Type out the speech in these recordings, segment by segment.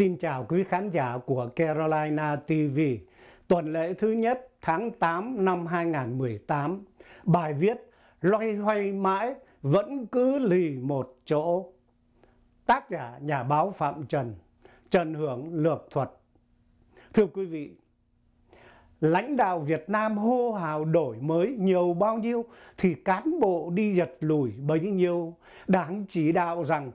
Xin chào quý khán giả của Carolina TV. Tuần lễ thứ nhất tháng 8 năm 2018, bài viết Loay hoay mãi vẫn cứ lì một chỗ. Tác giả nhà báo Phạm Trần, Trần Hưởng Lược Thuật. Thưa quý vị, lãnh đạo Việt Nam hô hào đổi mới nhiều bao nhiêu thì cán bộ đi giật lùi bấy nhiêu. Đáng chỉ đạo rằng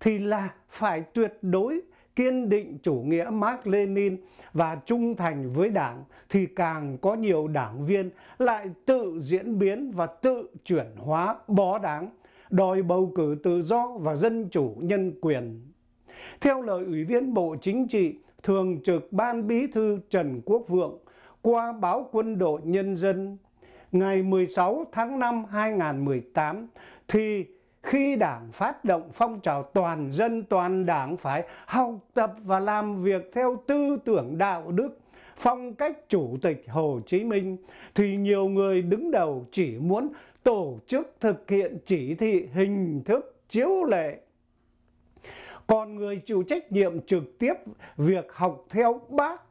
thì là phải tuyệt đối kiên định chủ nghĩa Mark Lenin và trung thành với Đảng thì càng có nhiều đảng viên lại tự diễn biến và tự chuyển hóa bó đáng, đòi bầu cử tự do và dân chủ nhân quyền. Theo lời Ủy viên Bộ Chính trị, Thường trực Ban Bí thư Trần Quốc Vượng qua báo Quân đội Nhân dân ngày 16 tháng 5 2018 thì khi đảng phát động phong trào toàn dân toàn đảng phải học tập và làm việc theo tư tưởng đạo đức phong cách chủ tịch hồ chí minh thì nhiều người đứng đầu chỉ muốn tổ chức thực hiện chỉ thị hình thức chiếu lệ còn người chịu trách nhiệm trực tiếp việc học theo bác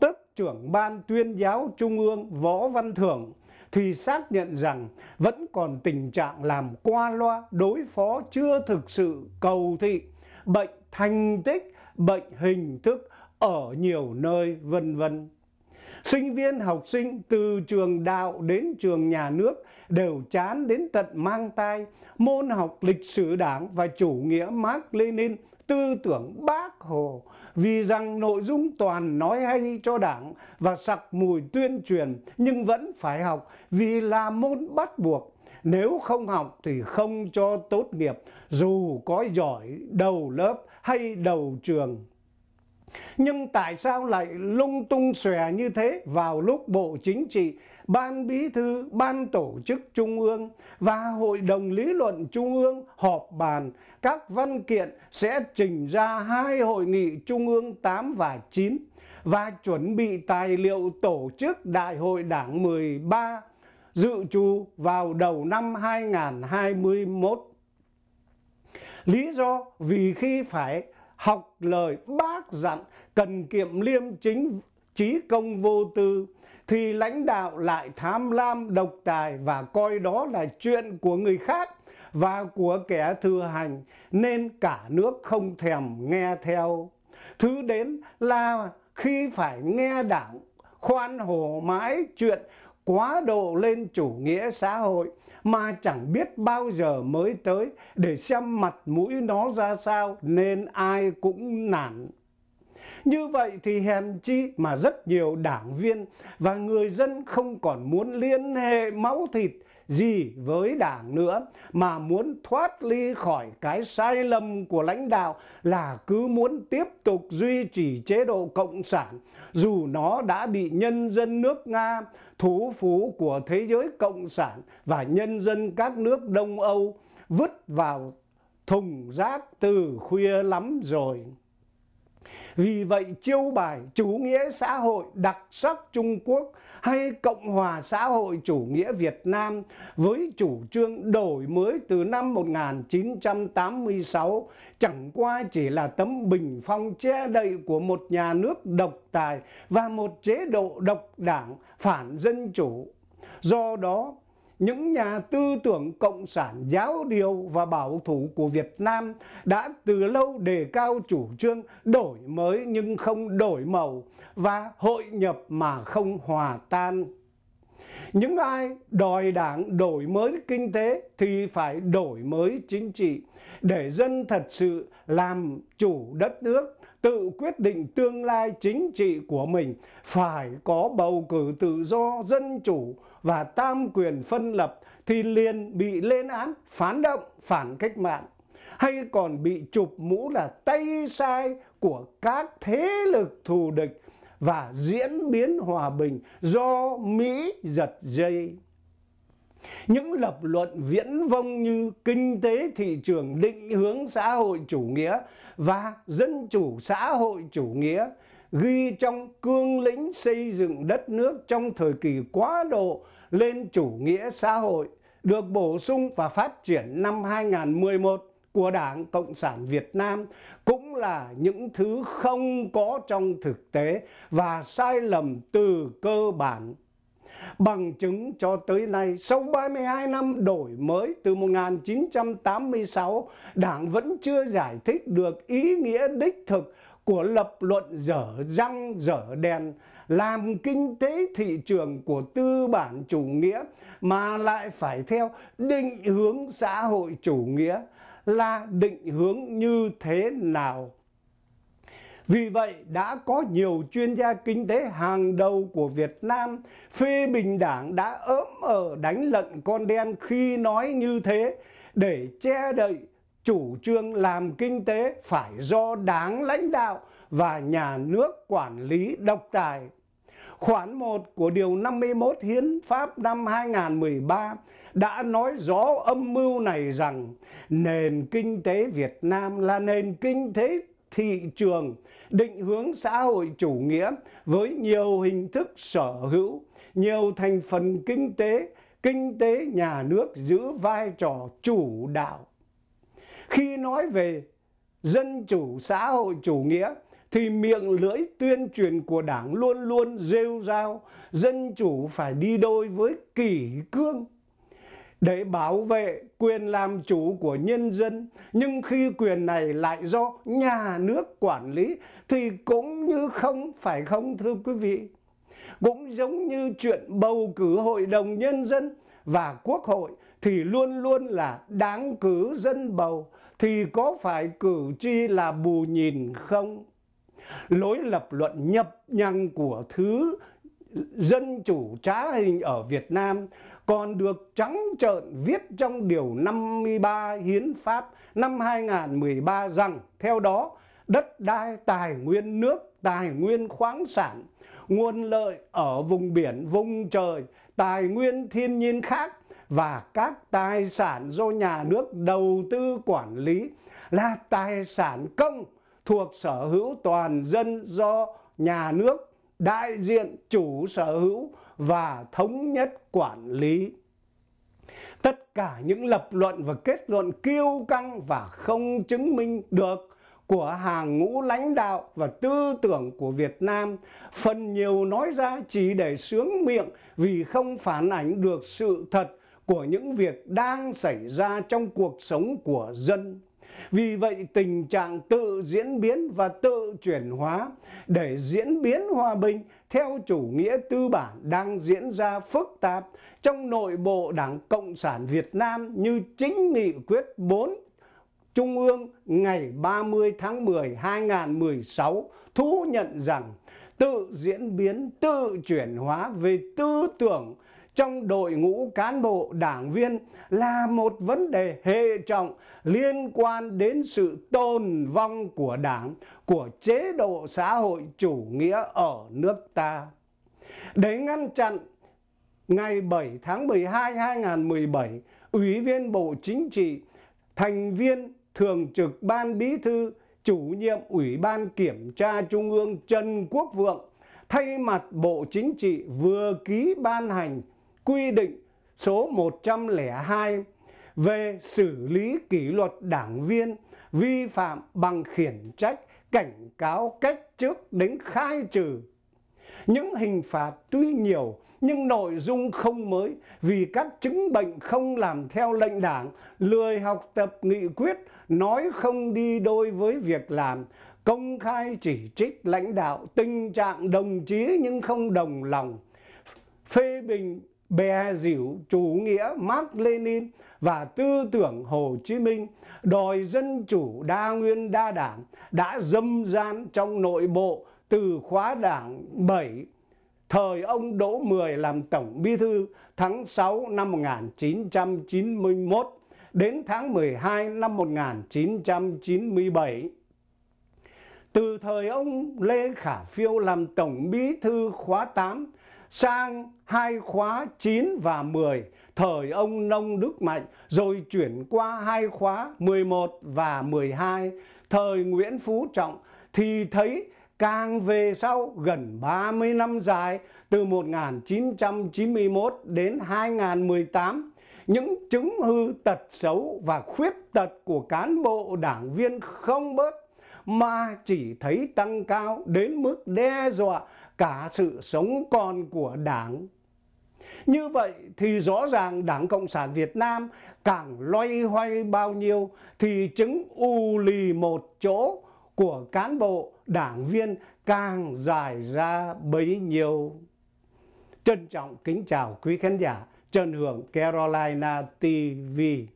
tức trưởng ban tuyên giáo trung ương võ văn thưởng thì xác nhận rằng vẫn còn tình trạng làm qua loa đối phó chưa thực sự cầu thị, bệnh thành tích, bệnh hình thức ở nhiều nơi vân vân. Sinh viên học sinh từ trường đạo đến trường nhà nước đều chán đến tận mang tai môn học lịch sử đảng và chủ nghĩa Mark Lenin tư tưởng bác Hồ vì rằng nội dung toàn nói hay cho đảng và sặc mùi tuyên truyền nhưng vẫn phải học vì là môn bắt buộc. Nếu không học thì không cho tốt nghiệp dù có giỏi đầu lớp hay đầu trường. Nhưng tại sao lại lung tung xòe như thế vào lúc Bộ Chính trị Ban Bí thư, Ban Tổ chức Trung ương và Hội đồng Lý luận Trung ương họp bàn các văn kiện sẽ trình ra hai hội nghị Trung ương 8 và 9 và chuẩn bị tài liệu tổ chức Đại hội Đảng 13 dự trù vào đầu năm 2021. Lý do vì khi phải học lời bác dặn cần kiệm liêm chính trí công vô tư thì lãnh đạo lại tham lam độc tài và coi đó là chuyện của người khác và của kẻ thừa hành nên cả nước không thèm nghe theo. Thứ đến là khi phải nghe đảng khoan hồ mãi chuyện quá độ lên chủ nghĩa xã hội mà chẳng biết bao giờ mới tới để xem mặt mũi nó ra sao nên ai cũng nản. Như vậy thì hèn chi mà rất nhiều đảng viên và người dân không còn muốn liên hệ máu thịt gì với đảng nữa mà muốn thoát ly khỏi cái sai lầm của lãnh đạo là cứ muốn tiếp tục duy trì chế độ cộng sản dù nó đã bị nhân dân nước Nga thú phú của thế giới cộng sản và nhân dân các nước Đông Âu vứt vào thùng rác từ khuya lắm rồi. Vì vậy chiêu bài chủ nghĩa xã hội đặc sắc Trung Quốc hay Cộng hòa xã hội chủ nghĩa Việt Nam với chủ trương đổi mới từ năm 1986 chẳng qua chỉ là tấm bình phong che đậy của một nhà nước độc tài và một chế độ độc đảng phản dân chủ. Do đó, những nhà tư tưởng cộng sản giáo điều và bảo thủ của Việt Nam đã từ lâu đề cao chủ trương đổi mới nhưng không đổi màu và hội nhập mà không hòa tan. Những ai đòi đảng đổi mới kinh tế thì phải đổi mới chính trị để dân thật sự làm chủ đất nước tự quyết định tương lai chính trị của mình phải có bầu cử tự do, dân chủ và tam quyền phân lập thì liền bị lên án phản động phản cách mạng hay còn bị chụp mũ là tay sai của các thế lực thù địch và diễn biến hòa bình do Mỹ giật dây. Những lập luận viễn vông như kinh tế thị trường định hướng xã hội chủ nghĩa và dân chủ xã hội chủ nghĩa ghi trong cương lĩnh xây dựng đất nước trong thời kỳ quá độ lên chủ nghĩa xã hội được bổ sung và phát triển năm 2011 của Đảng Cộng sản Việt Nam cũng là những thứ không có trong thực tế và sai lầm từ cơ bản Bằng chứng cho tới nay, sau 32 năm đổi mới từ 1986, Đảng vẫn chưa giải thích được ý nghĩa đích thực của lập luận dở răng dở đèn làm kinh tế thị trường của tư bản chủ nghĩa mà lại phải theo định hướng xã hội chủ nghĩa là định hướng như thế nào vì vậy đã có nhiều chuyên gia kinh tế hàng đầu của Việt Nam phê bình đảng đã ớm ở đánh lận con đen khi nói như thế để che đậy chủ trương làm kinh tế phải do đảng lãnh đạo và nhà nước quản lý độc tài. Khoản 1 của Điều 51 Hiến pháp năm 2013 đã nói rõ âm mưu này rằng nền kinh tế Việt Nam là nền kinh tế thị trường định hướng xã hội chủ nghĩa với nhiều hình thức sở hữu, nhiều thành phần kinh tế, kinh tế nhà nước giữ vai trò chủ đạo. Khi nói về dân chủ xã hội chủ nghĩa thì miệng lưỡi tuyên truyền của Đảng luôn luôn rêu rao dân chủ phải đi đôi với kỷ cương để bảo vệ quyền làm chủ của nhân dân nhưng khi quyền này lại do nhà nước quản lý thì cũng như không phải không thưa quý vị cũng giống như chuyện bầu cử hội đồng nhân dân và quốc hội thì luôn luôn là đáng cử dân bầu thì có phải cử tri là bù nhìn không lối lập luận nhập nhằng của thứ dân chủ trá hình ở Việt Nam còn được trắng trợn viết trong Điều 53 Hiến pháp năm 2013 rằng theo đó đất đai, tài nguyên nước, tài nguyên khoáng sản, nguồn lợi ở vùng biển, vùng trời, tài nguyên thiên nhiên khác và các tài sản do nhà nước đầu tư quản lý là tài sản công thuộc sở hữu toàn dân do nhà nước đại diện chủ sở hữu và thống nhất quản lý. Tất cả những lập luận và kết luận kiêu căng và không chứng minh được của hàng ngũ lãnh đạo và tư tưởng của Việt Nam phần nhiều nói ra chỉ để sướng miệng vì không phản ảnh được sự thật của những việc đang xảy ra trong cuộc sống của dân vì vậy tình trạng tự diễn biến và tự chuyển hóa để diễn biến hòa bình theo chủ nghĩa tư bản đang diễn ra phức tạp trong nội bộ Đảng Cộng sản Việt Nam như chính nghị quyết 4 Trung ương ngày 30 tháng 10 2016 thú nhận rằng tự diễn biến, tự chuyển hóa về tư tưởng trong đội ngũ cán bộ đảng viên là một vấn đề hệ trọng liên quan đến sự tồn vong của đảng, của chế độ xã hội chủ nghĩa ở nước ta. Để ngăn chặn, ngày 7 tháng 12 2017, Ủy viên Bộ Chính trị, thành viên Thường trực Ban Bí Thư, chủ nhiệm Ủy ban Kiểm tra Trung ương Trần Quốc Vượng thay mặt Bộ Chính trị vừa ký ban hành quy định số 102 về xử lý kỷ luật đảng viên vi phạm bằng khiển trách, cảnh cáo cách chức đến khai trừ. Những hình phạt tuy nhiều nhưng nội dung không mới vì các chứng bệnh không làm theo lệnh đảng, lười học tập nghị quyết, nói không đi đôi với việc làm, công khai chỉ trích lãnh đạo, tình trạng đồng chí nhưng không đồng lòng, phê bình bè dĩu chủ nghĩa Mark Lenin và tư tưởng Hồ Chí Minh đòi dân chủ đa nguyên đa đảng đã dâm gian trong nội bộ từ khóa đảng 7 thời ông Đỗ Mười làm Tổng Bí Thư tháng 6 năm 1991 đến tháng 12 năm 1997. Từ thời ông Lê Khả Phiêu làm Tổng Bí Thư khóa 8 sang hai khóa 9 và 10 thời ông Nông Đức Mạnh rồi chuyển qua hai khóa 11 và 12 thời Nguyễn Phú Trọng thì thấy càng về sau gần 30 năm dài từ 1991 đến 2018 những chứng hư tật xấu và khuyết tật của cán bộ đảng viên không bớt mà chỉ thấy tăng cao đến mức đe dọa cả sự sống còn của Đảng. Như vậy thì rõ ràng Đảng Cộng sản Việt Nam càng loay hoay bao nhiêu thì chứng u lì một chỗ của cán bộ đảng viên càng dài ra bấy nhiêu. Trân trọng kính chào quý khán giả Trần Hưởng Carolina TV.